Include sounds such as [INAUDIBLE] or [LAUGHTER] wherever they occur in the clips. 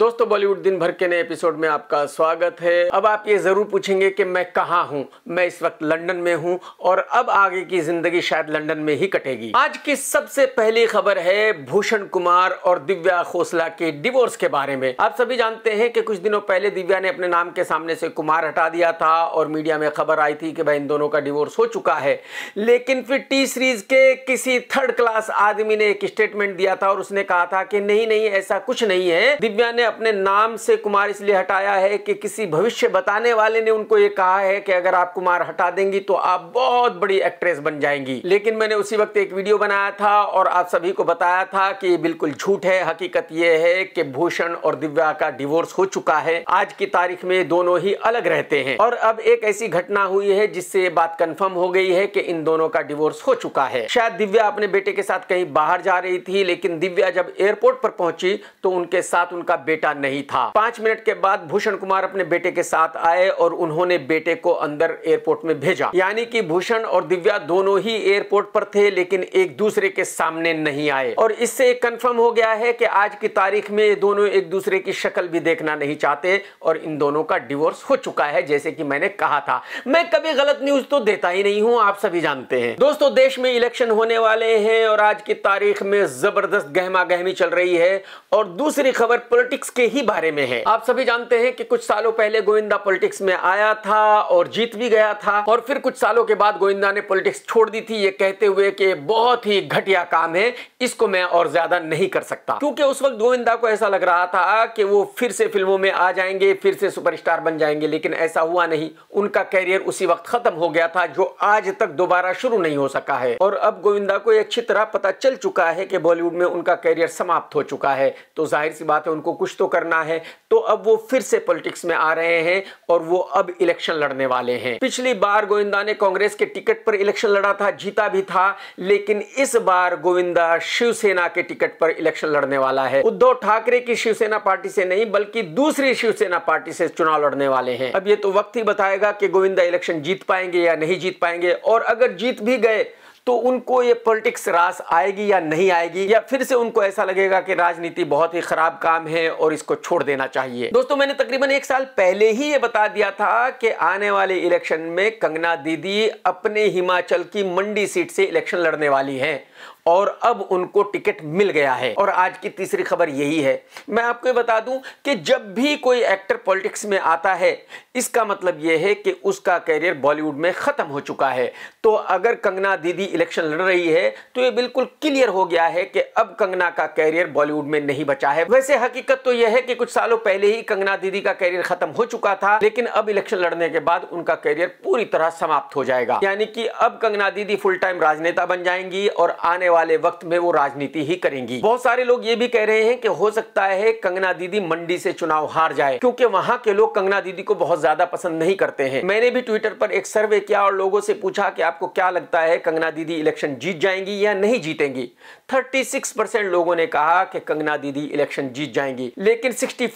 दोस्तों बॉलीवुड दिन भर के नए एपिसोड में आपका स्वागत है अब आप ये जरूर पूछेंगे कि मैं कहाँ हूँ मैं इस वक्त लंदन में हूँ और अब आगे की जिंदगी शायद लंदन में ही कटेगी आज की सबसे पहली खबर है भूषण कुमार और दिव्या खोसला के डिवोर्स के बारे में आप सभी जानते हैं कि कुछ दिनों पहले दिव्या ने अपने नाम के सामने से कुमार हटा दिया था और मीडिया में खबर आई थी कि भाई इन दोनों का डिवोर्स हो चुका है लेकिन फिर टी सीरीज के किसी थर्ड क्लास आदमी ने एक स्टेटमेंट दिया था और उसने कहा था कि नहीं नहीं ऐसा कुछ नहीं है दिव्या ने अपने नाम से कुमार इसलिए हटाया है कि किसी भविष्य बताने वाले ने उनको ये कहा है कि अगर आप कुमार हटा देंगी तो आप बहुत बड़ी एक्ट्रेस बन जाएंगी लेकिन मैंने उसी वक्त एक वीडियो बनाया था और आप सभी को बताया था कि ये बिल्कुल झूठ है हकीकत ये है कि भूषण और दिव्या का डिवोर्स हो चुका है आज की तारीख में दोनों ही अलग रहते हैं और अब एक ऐसी घटना हुई है जिससे ये बात कन्फर्म हो गई है की इन दोनों का डिवोर्स हो चुका है शायद दिव्या अपने बेटे के साथ कहीं बाहर जा रही थी लेकिन दिव्या जब एयरपोर्ट पर पहुंची तो उनके साथ उनका बेटा बेटा नहीं था पांच मिनट के बाद भूषण कुमार अपने बेटे के साथ आए और उन्होंने बेटे को अंदर एयरपोर्ट में भेजा यानी कि भूषण और दिव्या दोनों ही एयरपोर्ट पर थे लेकिन एक दूसरे के सामने नहीं आए और इससे कंफर्म हो गया है कि आज की तारीख में ये दोनों एक दूसरे की शक्ल भी देखना नहीं चाहते और इन दोनों का डिवोर्स हो चुका है जैसे कि मैंने कहा था मैं कभी गलत न्यूज तो देता ही नहीं हूँ आप सभी जानते हैं दोस्तों देश में इलेक्शन होने वाले हैं और आज की तारीख में जबरदस्त गहमा गहमी चल रही है और दूसरी खबर पॉलिटिक्स के ही बारे में है आप सभी जानते हैं कि कुछ सालों पहले गोविंदा पॉलिटिक्स में आया था और जीत भी गया था और फिर कुछ सालों के बाद गोविंदा ने पॉलिटिक्स छोड़ दी थी ये कहते हुए कि बहुत ही घटिया काम है इसको मैं और ज्यादा नहीं कर सकता क्योंकि उस वक्त गोविंदा को ऐसा लग रहा था कि वो फिर से फिल्मों में आ जाएंगे फिर से सुपरस्टार बन जाएंगे लेकिन ऐसा हुआ नहीं उनका कैरियर उसी वक्त खत्म हो गया था जो आज तक दोबारा शुरू नहीं हो सका है और अब गोविंदा को अच्छी तरह पता चल चुका है कि बॉलीवुड में उनका कैरियर समाप्त हो चुका है तो जाहिर सी बात है उनको कुछ तो करना है तो अब वो फिर से पॉलिटिक्स में आ रहे हैं और वो अब इलेक्शन लड़ने वाले हैं पिछली बार गोविंदा ने कांग्रेस के टिकट पर इलेक्शन लड़ा था जीता भी था लेकिन इस बार गोविंदा शिवसेना के टिकट पर इलेक्शन लड़ने वाला है उद्धव ठाकरे की शिवसेना पार्टी से नहीं बल्कि दूसरी शिवसेना पार्टी से चुनाव लड़ने वाले हैं अब ये तो वक्त ही बताएगा कि गोविंदा इलेक्शन जीत पाएंगे या नहीं जीत पाएंगे और अगर जीत भी गए तो उनको ये पॉलिटिक्स रास आएगी या नहीं आएगी या फिर से उनको ऐसा लगेगा कि राजनीति बहुत ही खराब काम है और इसको छोड़ देना चाहिए दोस्तों मैंने तकरीबन एक साल पहले ही ये बता दिया था कि आने वाले इलेक्शन में कंगना दीदी अपने हिमाचल की मंडी सीट से इलेक्शन लड़ने वाली है और अब उनको टिकट मिल गया है और आज की तीसरी खबर यही है मैं आपको ये बता दूं कि जब भी कोई एक्टर पॉलिटिक्स में आता है इसका मतलब यह है कि उसका करियर बॉलीवुड में ख़त्म हो चुका है तो अगर कंगना दीदी इलेक्शन लड़ रही है तो यह बिल्कुल क्लियर हो गया है कि अब कंगना का कैरियर बॉलीवुड में नहीं बचा है वैसे हकीकत तो यह है कि कुछ सालों पहले ही कंगना दीदी का कैरियर खत्म हो चुका था लेकिन अब इलेक्शन लड़ने के बाद उनका कैरियर पूरी तरह समाप्त हो जाएगा यानी कि अब कंगना दीदी फुल टाइम राजनेता बन जाएंगी और आने वाले वाले वक्त में वो राजनीति ही करेंगी बहुत सारे लोग ये भी कह रहे हैं कि हो सकता है कंगना दीदी मंडी से चुनाव हार जाए क्योंकि वहाँ के लोग कंगना दीदी को बहुत ज्यादा पसंद नहीं करते हैं मैंने भी ट्विटर पर एक सर्वे किया और लोगों से पूछा कि आपको क्या लगता है कंगना दीदी इलेक्शन जीत जाएंगी या नहीं जीतेंगी थर्टी लोगों ने कहा कि कंगना दीदी इलेक्शन जीत जाएंगी लेकिन सिक्सटी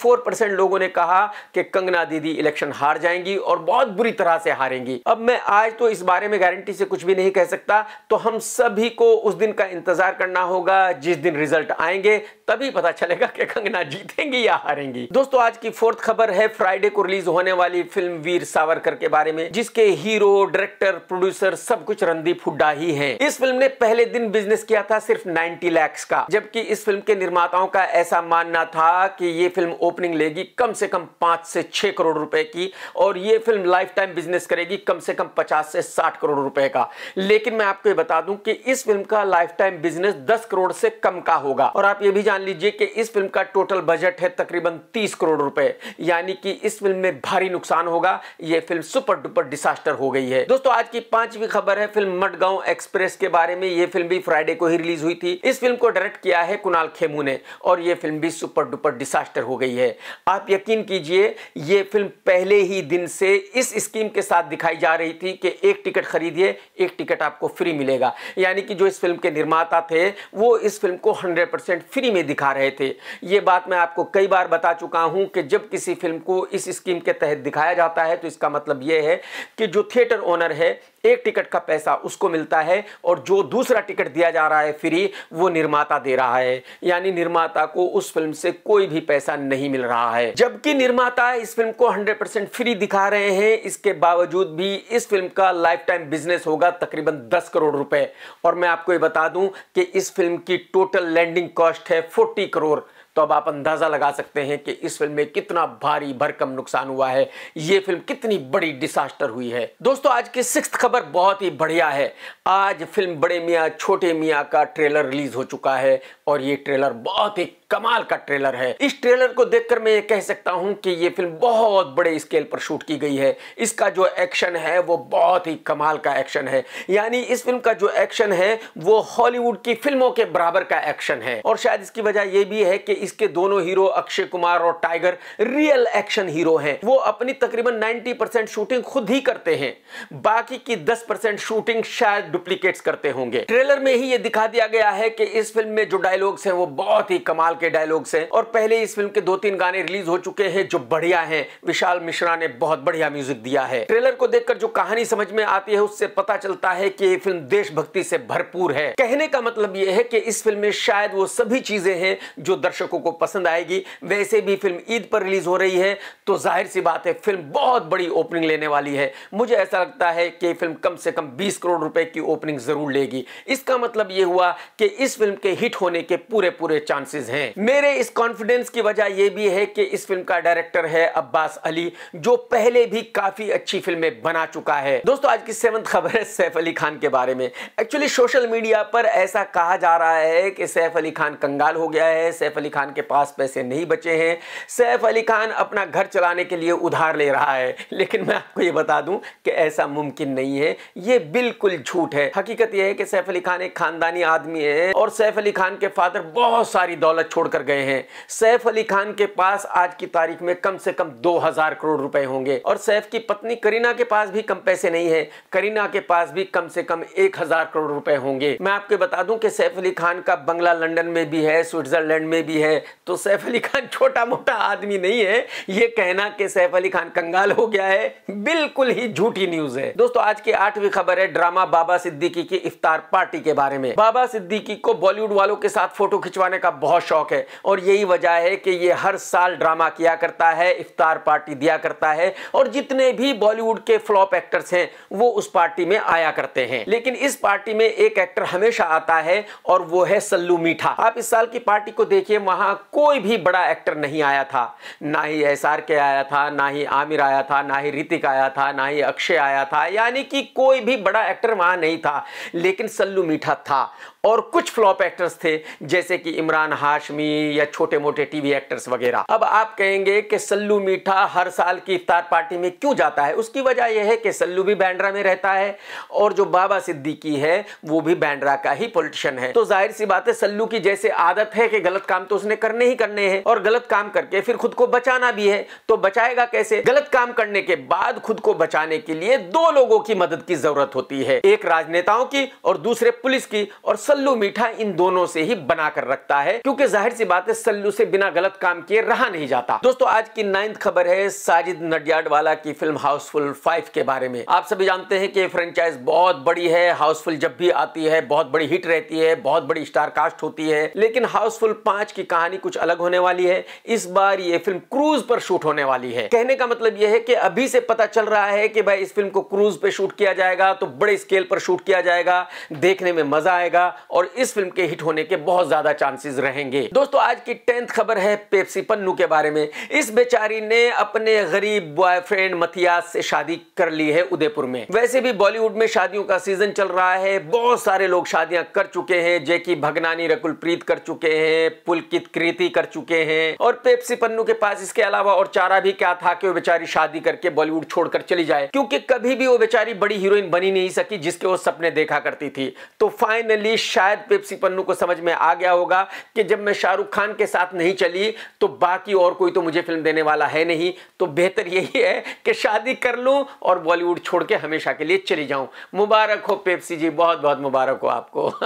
लोगों ने कहा कि कंगना दीदी इलेक्शन हार जाएंगी और बहुत बुरी तरह से हारेंगी अब मैं आज तो इस बारे में गारंटी से कुछ भी नहीं कह सकता तो हम सभी को उस दिन का का इंतजार करना होगा जिस दिन रिजल्ट आएंगे तभी पता चलेगा कि कंगना जीतेंगी या हारेंगी दोस्तों आज की फोर्थ खबर है फ्राइडे को रिलीज होने वाली फिल्म वीर सावरकर के बारे में जिसके हीरो डायरेक्टर प्रोड्यूसर सब कुछ रणदीप हुड्डा ही है इस फिल्म ने पहले दिन बिजनेस किया था सिर्फ नाइनटी लैक्स का जबकि इस फिल्म के निर्माताओं का ऐसा मानना था की ये फिल्म ओपनिंग लेगी कम से कम पांच से छह करोड़ रुपए की और ये फिल्म लाइफ टाइम बिजनेस करेगी कम से कम पचास से साठ करोड़ रुपए का लेकिन मैं आपको बता दूं कि इस फिल्म का लाइफ टाइम बिजनेस दस करोड़ से कम का होगा और आप ये भी जान लीजिए कि इस फिल्म का टोटल बजट है तकरीबन तीस करोड़ रुपए यानी कि इस फिल्म में भारी नुकसान होगा ये फिल्म सुपर डुपर डिसास्टर हो गई है दोस्तों आज की पांचवी खबर है फिल्म मडगांव एक्सप्रेस के बारे में ये फिल्म भी फ्राइडे को ही रिलीज हुई थी इस फिल्म को डायरेक्ट किया है कुणाल खेमू ने और ये फिल्म भी सुपर डुपर डिसास्टर हो गई है आप यकीन कीजिए ये फिल्म पहले ही दिन से इस स्कीम के साथ दिखाई जा रही थी कि एक टिकट खरीदिए एक टिकट आपको फ्री मिलेगा यानी कि जो इस फिल्म के निर्माता थे वो इस फिल्म को 100 परसेंट फ्री में दिखा रहे थे ये बात मैं आपको कई बार बता चुका हूँ कि जब किसी फिल्म को इस स्कीम के तहत दिखाया जाता है तो इसका मतलब ये है कि जो थिएटर ओनर है एक टिकट का पैसा उसको मिलता है और जो दूसरा टिकट दिया जा रहा है फ्री वो निर्माता दे रहा है यानी निर्माता को उस फिल्म से कोई भी पैसा नहीं मिल रहा है जबकि निर्माता इस फिल्म को 100% फ्री दिखा रहे हैं इसके बावजूद भी इस फिल्म का लाइफ टाइम बिजनेस होगा तकरीबन 10 करोड़ रुपए और मैं आपको ये बता दूं कि इस फिल्म की टोटल लैंडिंग कॉस्ट है 40 करोड़ तो अब आप अंदाज़ा लगा सकते हैं कि इस फिल्म में कितना भारी भरकम नुकसान हुआ है ये फिल्म कितनी बड़ी डिसास्टर हुई है दोस्तों आज की सिक्स खबर बहुत ही बढ़िया है आज फिल्म बड़े मियाँ छोटे मियाँ का ट्रेलर रिलीज हो चुका है और ये ट्रेलर बहुत ही कमाल का ट्रेलर है इस ट्रेलर को देखकर मैं ये कह सकता हूं कि ये फिल्म बहुत बड़े स्केल पर शूट की गई है इसका जो एक्शन है वो बहुत ही कमाल का एक्शन है यानी इस फिल्म का जो एक्शन है वो हॉलीवुड की फिल्मों के बराबर का एक्शन है और शायद इसकी वजह यह भी है कि इसके दोनों हीरो अक्षय कुमार और टाइगर रियल एक्शन हीरो हैं वो अपनी तकरीबन नाइनटी परसेंट शूटिंग खुद ही करते हैं बाकी की दस परसेंट शूटिंग शायद डुप्लीकेट्स करते होंगे ट्रेलर में ही ये दिखा दिया गया है कि इस फिल्म में जो डायलॉग्स हैं वो बहुत ही कमाल विशाल के डायलॉग्स हैं और पहले इस फिल्म के दो तीन गाने रिलीज हो चुके हैं जो बढ़िया हैं विशाल मिश्रा ने बहुत बढ़िया म्यूजिक दिया है ट्रेलर को देखकर जो कहानी समझ में आती है उससे पता चलता है कि ये फिल्म देशभक्ति से भरपूर है कहने का मतलब ये है कि इस फिल्म में शायद वो सभी चीजें हैं जो दर्शकों को पसंद आएगी वैसे भी फिल्म ईद पर रिलीज हो रही है तो जाहिर सी बात है फिल्म बहुत बड़ी ओपनिंग लेने वाली है मुझे ऐसा लगता है कि फिल्म कम से कम बीस करोड़ रुपए की ओपनिंग जरूर लेगी इसका मतलब ये हुआ कि इस फिल्म के हिट होने के पूरे पूरे चांसेस हैं है मेरे इस कॉन्फिडेंस की वजह यह भी है कि इस फिल्म का डायरेक्टर है अब्बास अली जो पहले भी काफी अच्छी फिल्में बना चुका है दोस्तों आज की सेवंथ खबर है सैफ अली खान के बारे में एक्चुअली सोशल मीडिया पर ऐसा कहा जा रहा है कि सैफ अली खान कंगाल हो गया है सैफ अली खान के पास पैसे नहीं बचे हैं सैफ अली खान अपना घर चलाने के लिए उधार ले रहा है लेकिन मैं आपको यह बता दूं कि ऐसा मुमकिन नहीं है यह बिल्कुल झूठ है हकीकत यह है कि सैफ अली खान एक खानदानी आदमी है और सैफ अली खान के फादर बहुत सारी दौलत छोड़कर गए हैं सैफ अली खान के पास आज की तारीख में कम से कम 2000 करोड़ रुपए होंगे और सैफ की पत्नी करीना के पास भी कम पैसे नहीं है करीना के पास भी कम से कम 1000 करोड़ रुपए होंगे मैं आपको बता दूं कि सैफ अली खान का बंगला लंदन में भी है स्विट्जरलैंड में भी है तो सैफ अली खान छोटा मोटा आदमी नहीं है ये कहना कि सैफ अली खान कंगाल हो गया है बिल्कुल ही झूठी न्यूज है दोस्तों आज की आठवीं खबर है ड्रामा बाबा सिद्दीकी की इफ्तार पार्टी के बारे में बाबा सिद्दीकी को बॉलीवुड वालों के साथ फोटो खिंचवाने का बहुत शौक शौक है और यही वजह है कि ये हर साल ड्रामा किया करता है इफ्तार पार्टी दिया करता है और जितने भी बॉलीवुड के फ्लॉप एक्टर्स हैं वो उस पार्टी में आया करते हैं लेकिन इस पार्टी में एक एक्टर हमेशा आता है और वो है सल्लू मीठा आप इस साल की पार्टी को देखिए वहां कोई भी बड़ा एक्टर नहीं आया था ना ही एस के आया था ना ही आमिर आया था ना ही ऋतिक आया था ना ही अक्षय आया था यानी कि कोई भी बड़ा एक्टर वहां नहीं था लेकिन सल्लू मीठा था और कुछ फ्लॉप एक्टर्स थे जैसे कि इमरान हाशमी लक्ष्मी या छोटे मोटे टीवी एक्टर्स वगैरह अब आप कहेंगे कि सल्लू मीठा हर साल की इफ्तार पार्टी में क्यों जाता है उसकी वजह यह है कि सल्लू भी बैंड्रा में रहता है और जो बाबा सिद्दीकी है वो भी बैंड्रा का ही पोलिटिशियन है तो जाहिर सी बात है सल्लू की जैसे आदत है कि गलत काम तो उसने करने ही करने हैं और गलत काम करके फिर खुद को बचाना भी है तो बचाएगा कैसे गलत काम करने के बाद खुद को बचाने के लिए दो लोगों की मदद की जरूरत होती है एक राजनेताओं की और दूसरे पुलिस की और सल्लू मीठा इन दोनों से ही बनाकर रखता है क्योंकि जाहिर सी बात है सल्लू से बिना गलत काम किए रहा नहीं जाता दोस्तों आज की नाइन्थ खबर है साजिद नडियाडवाला की फिल्म हाउसफुल फाइव के बारे में आप सभी जानते हैं कि फ्रेंचाइज बहुत बड़ी है हाउसफुल जब भी आती है बहुत बड़ी हिट रहती है बहुत बड़ी स्टार कास्ट होती है लेकिन हाउसफुल पांच की कहानी कुछ अलग होने वाली है इस बार ये फिल्म क्रूज पर शूट होने वाली है कहने का मतलब यह है कि अभी से पता चल रहा है कि भाई इस फिल्म को क्रूज पर शूट किया जाएगा तो बड़े स्केल पर शूट किया जाएगा देखने में मजा आएगा और इस फिल्म के हिट होने के बहुत ज्यादा चांसेस रहेंगे दोस्तों आज की टेंथ खबर है पेप्सी पन्नू के बारे में इस बेचारी ने अपने गरीब बॉयफ्रेंड मथियास से शादी कर ली है उदयपुर में वैसे भी बॉलीवुड में शादियों का सीजन चल रहा है बहुत सारे लोग शादियां कर चुके हैं जैकी भगनानी रकुल प्रीत कर चुके हैं पुलकित कृति कर चुके हैं और पेप्सी पन्नू के पास इसके अलावा और चारा भी क्या था कि वो बेचारी शादी करके बॉलीवुड छोड़कर चली जाए क्योंकि कभी भी वो बेचारी बड़ी हीरोइन बनी नहीं सकी जिसके वो सपने देखा करती थी तो फाइनली शायद पेप्सी पन्नू को समझ में आ गया होगा कि जब मैं शाहरुख खान के साथ नहीं चली तो बाकी और कोई तो मुझे फिल्म देने वाला है नहीं तो बेहतर यही है कि शादी कर लूँ और बॉलीवुड छोड़ के हमेशा के लिए चली जाऊँ मुबारक हो पेप्सी जी बहुत बहुत मुबारक हो आपको [LAUGHS]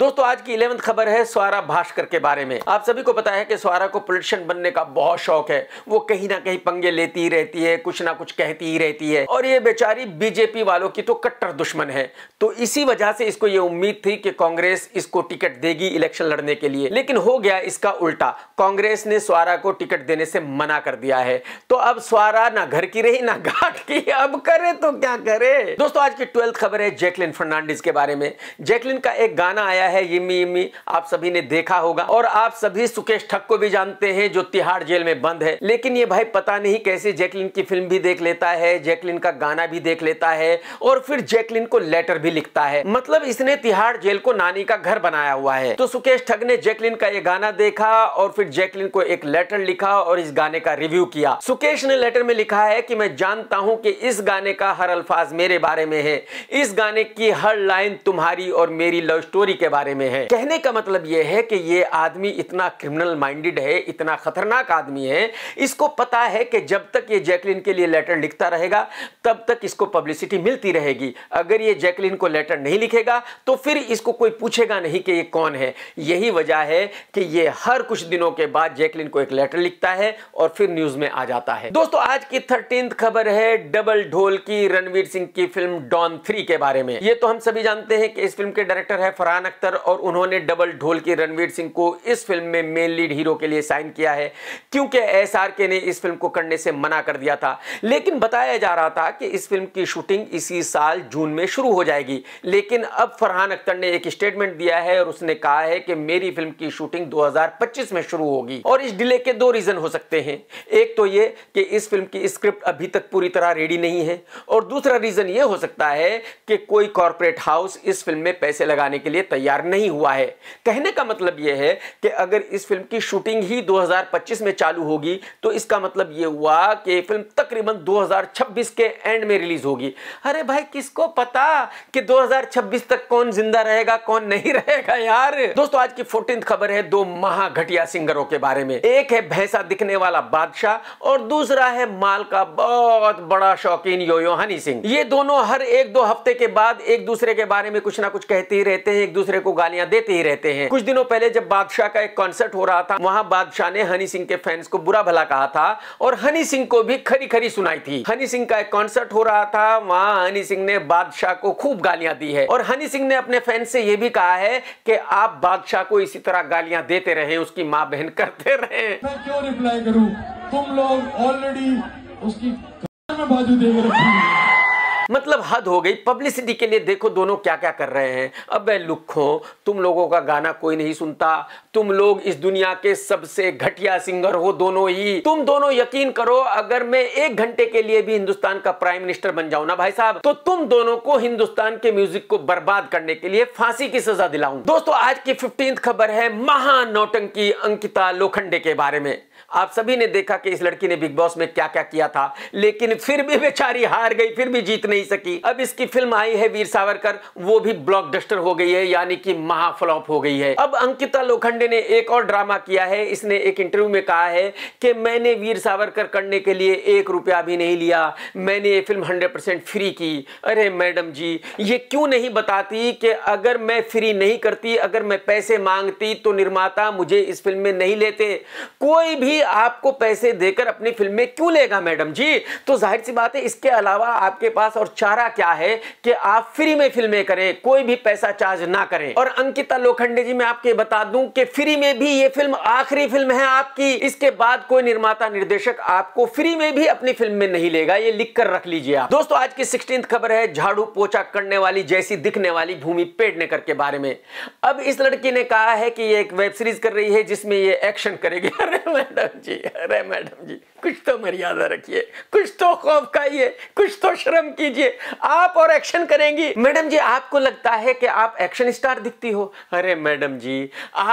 दोस्तों आज की इलेवंथ खबर है स्वारा भास्कर के बारे में आप सभी को पता है कि स्वारा को पोलिटिशियन बनने का बहुत शौक है वो कहीं ना कहीं पंगे लेती ही रहती है कुछ ना कुछ कहती ही रहती है और ये बेचारी बीजेपी वालों की तो कट्टर दुश्मन है तो इसी वजह से इसको ये उम्मीद थी कि कांग्रेस इसको टिकट देगी इलेक्शन लड़ने के लिए लेकिन हो गया इसका उल्टा कांग्रेस ने स्वारा को टिकट देने से मना कर दिया है तो अब स्वारा ना घर की रही ना घाट की अब करे तो क्या करे दोस्तों आज की ट्वेल्थ खबर है जैकलिन फर्नांडिस के बारे में जैकलिन का एक गाना आया है यमी यमी आप सभी ने देखा होगा और आप सभी सुकेश ठक को भी जानते हैं जो तिहाड़ जेल में बंद है लेकिन ये भाई पता नहीं कैसे जैकलिन की फिल्म भी देख लेता है जैकलिन का गाना भी देख लेता है और फिर जैकलिन को लेटर भी लिखता है मतलब इसने तिहाड़ जेल को नानी का घर बनाया हुआ है तो सुकेश ठग ने जैकलिन का ये गाना देखा और फिर जैकलिन को एक लेटर लिखा और इस गाने का रिव्यू किया सुकेश ने लेटर में लिखा है कि मैं जानता हूं कि इस गाने का हर अल्फाज मेरे बारे में है इस गाने की हर लाइन तुम्हारी और मेरी लव स्टोरी के बारे में है कहने का मतलब यह है कि ये आदमी इतना क्रिमिनल माइंडेड है इतना खतरनाक आदमी है इसको पता है कि जब तक ये जैकलिन के लिए लेटर लिखता रहेगा तब तक इसको पब्लिसिटी मिलती रहेगी अगर ये जैकलिन को लेटर नहीं लिखेगा तो फिर इसको कोई पूछेगा नहीं कि ये कौन है यही वजह है कि ये हर कुछ दिनों के बाद जैकलिन को एक लेटर लिखता है और फिर न्यूज में आ जाता है दोस्तों आज की थर्टीन खबर है डबल ढोल की रणवीर सिंह की फिल्म डॉन थ्री के बारे में ये तो हम सभी जानते हैं कि इस फिल्म के डायरेक्टर है फरहान अख्तर और उन्होंने डबल ढोल की रणवीर सिंह को इस फिल्म में मेन लीड हीरो के लिए साइन किया है क्योंकि एस ने इस फिल्म को करने से मना कर दिया था लेकिन बताया जा रहा था कि इस फिल्म की शूटिंग इसी साल जून में शुरू हो जाएगी लेकिन अब फरहान अख्तर ने एक स्टेटमेंट दिया है और उसने कहा है कि मेरी फिल्म की शूटिंग शूटिंग 2025 में शुरू होगी और इस डिले के दो रीजन हो सकते हैं एक तो ये कि इस फिल्म की स्क्रिप्ट अभी तक पूरी तरह रेडी नहीं है और दूसरा रीजन ये हो सकता है कि कोई कॉरपोरेट हाउस इस फिल्म में पैसे लगाने के लिए तैयार नहीं हुआ है कहने का मतलब यह है कि अगर इस फिल्म की शूटिंग ही दो में चालू होगी तो इसका मतलब ये हुआ कि फिल्म तकरीबन दो के एंड में रिलीज होगी अरे भाई किसको पता कि 2026 तक कौन जिंदा रहेगा कौन नहीं रहेगा यार दोस्तों आज की फोर्टीन खबर है दो महाघटिया सिंगरों के बारे में एक है भैंसा दिखने वाला बादशाह और दूसरा है माल का बहुत बड़ा शौकीन योयो हनी सिंह ये दोनों हर एक दो हफ्ते के बाद एक दूसरे के बारे में कुछ ना कुछ कहते ही रहते हैं एक दूसरे को गालियां देते ही रहते हैं कुछ दिनों पहले जब बादशाह का एक कॉन्सर्ट हो रहा था वहां बादशाह ने हनी सिंह के फैंस को बुरा भला कहा था और हनी सिंह को भी खरी खरी सुनाई थी हनी सिंह का एक कॉन्सर्ट हो रहा था वहां हनी सिंह ने बादशाह को खूब गालियां दी है और हनी सिंह ने अपने फैंस से यह भी कहा है कि आप बादशाह को इसी तरह गालियां गालियां देते रहे उसकी माँ बहन करते रहे मैं क्यों रिप्लाई करूँ तुम लोग ऑलरेडी उसकी में बाजू देख रहे मतलब हद हो गई पब्लिसिटी के लिए देखो दोनों क्या क्या कर रहे हैं अब लुखो तुम लोगों का गाना कोई नहीं सुनता तुम लोग इस दुनिया के सबसे घटिया सिंगर हो दोनों ही तुम दोनों यकीन करो अगर मैं एक घंटे के लिए भी हिंदुस्तान का प्राइम मिनिस्टर बन जाऊं ना भाई साहब तो तुम दोनों को हिंदुस्तान के म्यूजिक को बर्बाद करने के लिए फांसी की सजा दिलाऊं दोस्तों आज की फिफ्टींथ खबर है महानौटंकी अंकिता लोखंडे के बारे में आप सभी ने देखा कि इस लड़की ने बिग बॉस में क्या क्या किया था लेकिन फिर भी बेचारी हार गई फिर भी जीत नहीं सकी अब इसकी फिल्म आई है वीर सावरकर वो भी डस्टर हो गई है यानी कि महाफ्लॉप हो गई है अब अंकिता लोखंडे ने एक और ड्रामा किया है इसने एक इंटरव्यू में कहा है कि मैंने वीर सावरकर करने के लिए एक रुपया भी नहीं लिया मैंने ये फिल्म हंड्रेड फ्री की अरे मैडम जी ये क्यों नहीं बताती कि अगर मैं फ्री नहीं करती अगर मैं पैसे मांगती तो निर्माता मुझे इस फिल्म में नहीं लेते कोई भी कोई आपको पैसे देकर अपनी फिल्म में क्यों लेगा मैडम जी तो जाहिर सी बात है इसके अलावा आपके पास और चारा क्या है कि आप फ्री में फिल्में करें कोई भी पैसा चार्ज ना करें और अंकिता लोखंडे जी मैं आपके बता दूं कि फ्री में भी ये फिल्म आखिरी फिल्म है आपकी इसके बाद कोई निर्माता निर्देशक आपको फ्री में भी अपनी फिल्म में नहीं लेगा ये लिख कर रख लीजिए आप दोस्तों आज की सिक्सटीन खबर है झाड़ू पोचा करने वाली जैसी दिखने वाली भूमि पेडनेकर के बारे में अब इस लड़की ने कहा है कि ये एक वेब सीरीज कर रही है जिसमें ये एक्शन करेगी [LAUGHS] अरे मैडम मैडम जी अरे मैडम जी कुछ तो मर्यादा रखिए कुछ तो खौफ खाइए कुछ तो शर्म कीजिए आप और एक्शन करेंगी मैडम जी आपको लगता है कि आप एक्शन स्टार दिखती हो अरे मैडम जी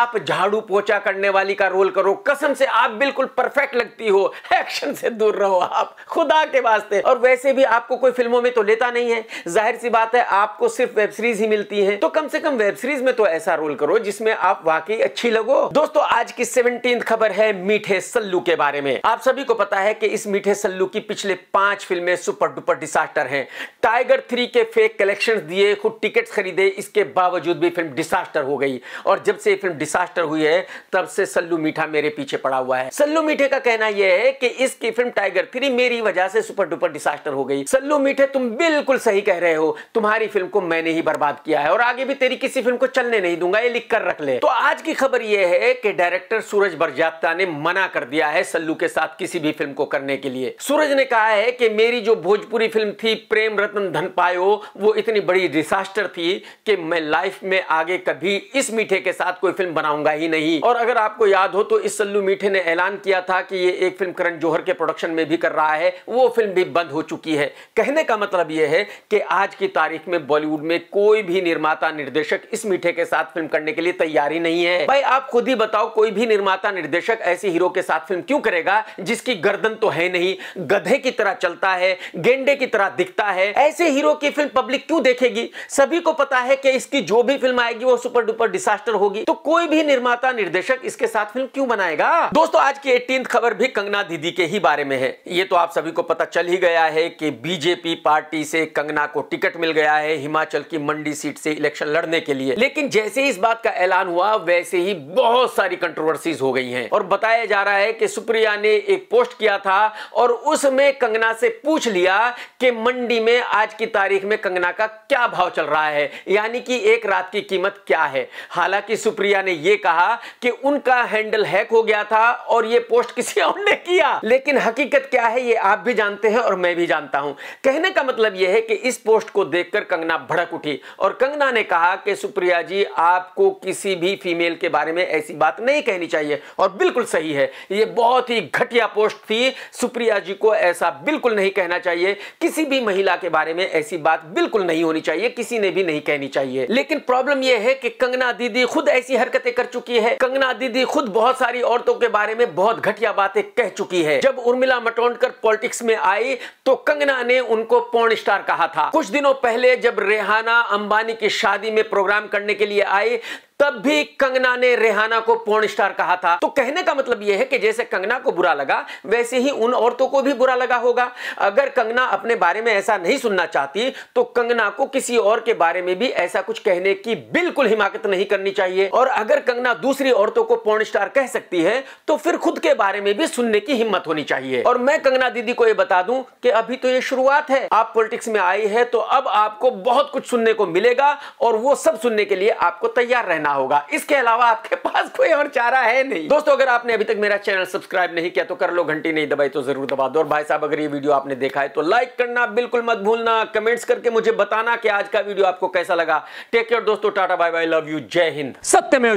आप झाड़ू पोछा करने वाली का रोल करो कसम से आप बिल्कुल परफेक्ट लगती हो एक्शन से दूर रहो आप खुदा के वास्ते और वैसे भी आपको कोई फिल्मों में तो लेता नहीं है जाहिर सी बात है आपको सिर्फ वेब सीरीज ही मिलती है तो कम से कम वेब सीरीज में तो ऐसा रोल करो जिसमें आप वाकई अच्छी लगो दोस्तों आज की सेवनटीन खबर है मीठे सल्लू के बारे में आप सभी को पता है कि इस मीठे सल्लू की पिछले पांच फिल्में सुपर डुपर डिसास्टर हैं टाइगर थ्री के फेक कलेक्शंस दिए खुद टिकट्स खरीदे इसके बावजूद भी फिल्म डिसास्टर हो गई और जब से ये फिल्म डिसास्टर हुई है तब से सल्लू मीठा मेरे पीछे पड़ा हुआ है सल्लू मीठे का कहना यह है कि इसकी फिल्म टाइगर थ्री मेरी वजह से सुपर डुपर डिसास्टर हो गई सल्लू मीठे तुम बिल्कुल सही कह रहे हो तुम्हारी फिल्म को मैंने ही बर्बाद किया है और आगे भी तेरी किसी फिल्म को चलने नहीं दूंगा ये लिख कर रख ले तो आज की खबर यह है कि डायरेक्टर सूरज बरजाप्ता ने मना कर दिया है सल्लू के साथ किसी भी फिल्म को करने के लिए सूरज ने कहा है कि मेरी जो भोजपुरी फिल्म थी प्रेम रतन धन पायो वो इतनी बड़ी डिसास्टर थी कि मैं लाइफ में आगे कभी इस मीठे के साथ कोई फिल्म बनाऊंगा ही नहीं और अगर आपको याद हो तो इस सल्लू मीठे ने ऐलान किया था कि ये एक फिल्म करण जोहर के प्रोडक्शन में भी कर रहा है वो फिल्म भी बंद हो चुकी है कहने का मतलब यह है कि आज की तारीख में बॉलीवुड में कोई भी निर्माता निर्देशक इस मीठे के साथ फिल्म करने के लिए तैयारी नहीं है भाई आप खुद ही बताओ कोई भी निर्माता निर्देशक ऐसी हीरो के साथ फिल्म क्यों करेगा जिसकी गर्दन तो है नहीं गधे की तरह चलता है गेंडे की तरह दिखता है ऐसे हीरो की फिल्म पब्लिक क्यों देखेगी सभी को पता है कि इसकी जो भी फिल्म आएगी वो सुपर डुपर डिसास्टर होगी तो कोई भी निर्माता निर्देशक इसके साथ फिल्म क्यों बनाएगा दोस्तों आज की एटीन खबर भी कंगना दीदी के ही बारे में है ये तो आप सभी को पता चल ही गया है कि बीजेपी पार्टी से कंगना को टिकट मिल गया है हिमाचल की मंडी सीट से इलेक्शन लड़ने के लिए लेकिन जैसे ही इस बात का ऐलान हुआ वैसे ही बहुत सारी कंट्रोवर्सीज हो गई है और बताया जा रहा है कि सुप्रिया ने एक पोस्ट पोस्ट किया था और उसमें कंगना से पूछ लिया कि मंडी में आज की तारीख में कंगना का क्या भाव चल रहा है यानी कि एक रात की कीमत क्या है हालांकि सुप्रिया ने यह कहा कि उनका हैंडल हैक हो गया था और यह पोस्ट किसी और ने किया लेकिन हकीकत क्या है यह आप भी जानते हैं और मैं भी जानता हूं कहने का मतलब यह है कि इस पोस्ट को देखकर कंगना भड़क उठी और कंगना ने कहा कि सुप्रिया जी आपको किसी भी फीमेल के बारे में ऐसी बात नहीं कहनी चाहिए और बिल्कुल सही है यह बहुत ही घटिया पोस्ट पोस्ट थी सुप्रिया जी को ऐसा बिल्कुल नहीं कहना चाहिए किसी भी महिला के बारे में ऐसी बात बिल्कुल नहीं होनी चाहिए किसी ने भी नहीं कहनी चाहिए लेकिन प्रॉब्लम यह है कि कंगना दीदी खुद ऐसी हरकतें कर चुकी है कंगना दीदी खुद बहुत सारी औरतों के बारे में बहुत घटिया बातें कह चुकी है जब उर्मिला मटोंडकर पॉलिटिक्स में आई तो कंगना ने उनको पोर्न स्टार कहा था कुछ दिनों पहले जब रेहाना अंबानी की शादी में प्रोग्राम करने के लिए आई तब भी कंगना ने रेहाना को पोर्न स्टार कहा था तो कहने का मतलब यह है कि जैसे कंगना को बुरा लगा वैसे ही उन औरतों को भी बुरा लगा होगा अगर कंगना अपने बारे में ऐसा नहीं सुनना चाहती तो कंगना को किसी और के बारे में भी ऐसा कुछ कहने की बिल्कुल हिमाकत नहीं करनी चाहिए और अगर कंगना दूसरी औरतों को पोर्न स्टार कह सकती है तो फिर खुद के बारे में भी सुनने की हिम्मत होनी चाहिए और मैं कंगना दीदी को यह बता दूं कि अभी तो ये शुरुआत है आप पॉलिटिक्स में आई है तो अब आपको बहुत कुछ सुनने को मिलेगा और वो सब सुनने के लिए आपको तैयार रहना करना होगा इसके अलावा आपके पास कोई और चारा है नहीं दोस्तों अगर आपने अभी तक मेरा चैनल सब्सक्राइब नहीं किया तो कर लो घंटी नहीं दबाई तो जरूर दबा दो और भाई साहब अगर ये वीडियो आपने देखा है तो लाइक करना बिल्कुल मत भूलना कमेंट्स करके मुझे बताना कि आज का वीडियो आपको कैसा लगा टेक केयर दोस्तों ta-ta bye bye love you जय हिंद सत्य में